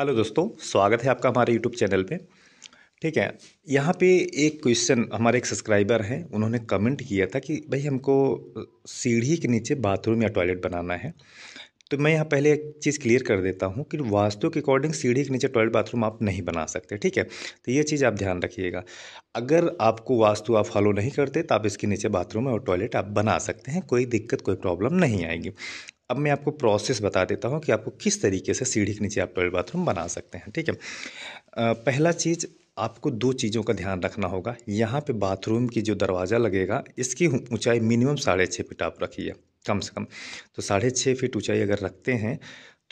hello दोस्तों स्वागत है आपका हमारे यूट्यूब चैनल पे ठीक है यहाँ पे एक क्वेश्चन हमारे एक सब्सक्राइबर हैं उन्होंने कमेंट किया था कि भाई हमको सीढ़ी के नीचे बाथरूम या टॉयलेट बनाना है तो मैं यहाँ पहले एक चीज़ क्लियर कर देता हूँ कि वास्तु के अकॉर्डिंग सीढ़ी के नीचे टॉयलेट बाथरूम आप नहीं बना सकते ठीक है तो ये चीज़ आप ध्यान रखिएगा अगर आपको वास्तु आप फॉलो नहीं करते तो आप इसके नीचे बाथरूम और टॉयलेट आप बना सकते हैं कोई दिक्कत कोई प्रॉब्लम नहीं आएगी अब मैं आपको प्रोसेस बता देता हूँ कि आपको किस तरीके से सीढ़ी के नीचे आप टॉयलेट बाथरूम बना सकते हैं ठीक है पहला चीज़ आपको दो चीज़ों का ध्यान रखना होगा यहाँ पे बाथरूम की जो दरवाज़ा लगेगा इसकी ऊंचाई मिनिमम साढ़े छः फिट आप रखिए कम से कम तो साढ़े छः फिट ऊंचाई अगर रखते हैं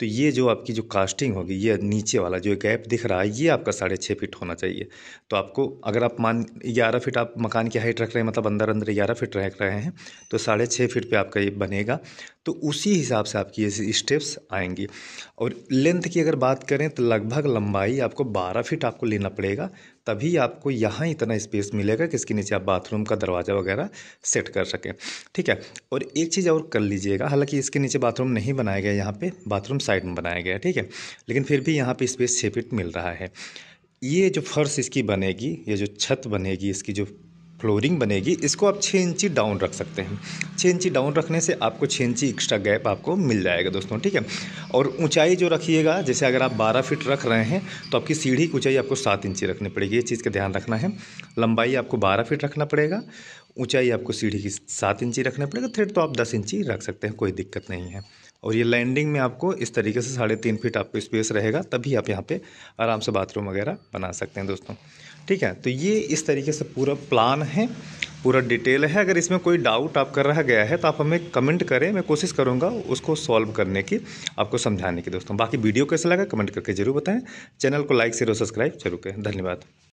तो ये जो आपकी जो कास्टिंग होगी ये नीचे वाला जो गैप दिख रहा है ये आपका साढ़े छः फिट होना चाहिए तो आपको अगर आप मान ग्यारह फिट आप मकान की हाइट रख रहे हैं मतलब अंदर अंदर ग्यारह फिट रख रहे हैं तो साढ़े छः फिट पे आपका ये बनेगा तो उसी हिसाब से आपकी ये स्टेप्स आएंगी और लेंथ की अगर बात करें तो लगभग लंबाई आपको बारह फिट आपको लेना पड़ेगा तभी आपको यहाँ इतना स्पेस मिलेगा कि इसके नीचे आप बाथरूम का दरवाज़ा वगैरह सेट कर सकें ठीक है और एक चीज़ और कर लीजिएगा हालांकि इसके नीचे बाथरूम नहीं बनाया गया यहाँ पर बाथरूम साइड में बनाया गया ठीक है लेकिन फिर भी यहाँ पर स्पेस छः फिट मिल रहा है ये जो फर्श इसकी बनेगी ये जो छत बनेगी इसकी जो फ्लोरिंग बनेगी इसको आप छः इंची डाउन रख सकते हैं छः इंची डाउन रखने से आपको छः इंची एक्स्ट्रा गैप आपको मिल जाएगा दोस्तों ठीक है और ऊंचाई जो रखिएगा जैसे अगर आप 12 फीट रख रहे हैं तो आपकी सीढ़ी की ऊंचाई आपको सात इंची रखनी पड़ेगी ये चीज़ का ध्यान रखना है लंबाई आपको बारह फिट रखना पड़ेगा ऊंचाई आपको सीढ़ी की सात इंची रखना पड़ेगा थ्रेड तो आप दस इंची रख सकते हैं कोई दिक्कत नहीं है और ये लैंडिंग में आपको इस तरीके से साढ़े तीन फीट आपको स्पेस रहेगा तभी आप यहाँ पे आराम से बाथरूम वगैरह बना सकते हैं दोस्तों ठीक है तो ये इस तरीके से पूरा प्लान है पूरा डिटेल है अगर इसमें कोई डाउट आपका रह गया है तो आप हमें कमेंट करें मैं कोशिश करूँगा उसको सॉल्व करने की आपको समझाने की दोस्तों बाकी वीडियो कैसा लगा कमेंट करके जरूर बताएँ चैनल को लाइक शेयर और सब्सक्राइब जरूर करें धन्यवाद